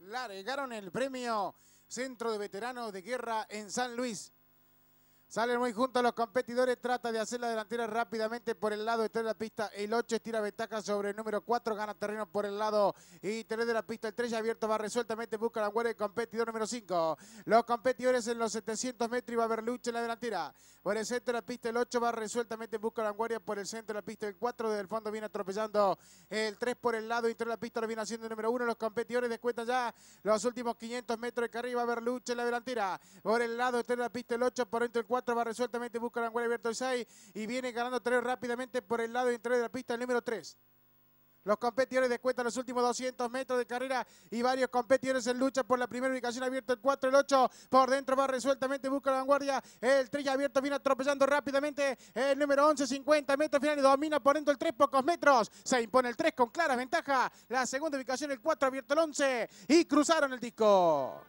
largaron el premio Centro de Veteranos de Guerra en San Luis. Salen muy juntos los competidores, trata de hacer la delantera rápidamente por el lado Está de la pista. El 8 estira ventaja sobre el número 4, gana terreno por el lado Y 3 de la pista. El 3 ya abierto va resueltamente, busca la guardia el competidor número 5. Los competidores en los 700 metros y va a haber lucha en la delantera. Por el centro de la pista el 8 va resueltamente, busca la guardia por el centro de la pista. El 4 Desde el fondo viene atropellando el 3 por el lado interior de la pista, lo viene haciendo el número 1. Los competidores descuentan ya los últimos 500 metros de carril, va a haber lucha en la delantera. Por el lado está de la pista el 8, por dentro el 4 va resueltamente, busca la vanguardia, abierto 6 y viene ganando 3 rápidamente por el lado interior de la pista, el número 3. Los competidores descuentan los últimos 200 metros de carrera y varios competidores en lucha por la primera ubicación abierta, el 4, el 8, por dentro va resueltamente, busca la vanguardia, el 3 abierto viene atropellando rápidamente, el número 11, 50 metros finales, domina por el 3, pocos metros, se impone el 3 con claras ventajas la segunda ubicación, el 4 abierto el 11 y cruzaron el disco.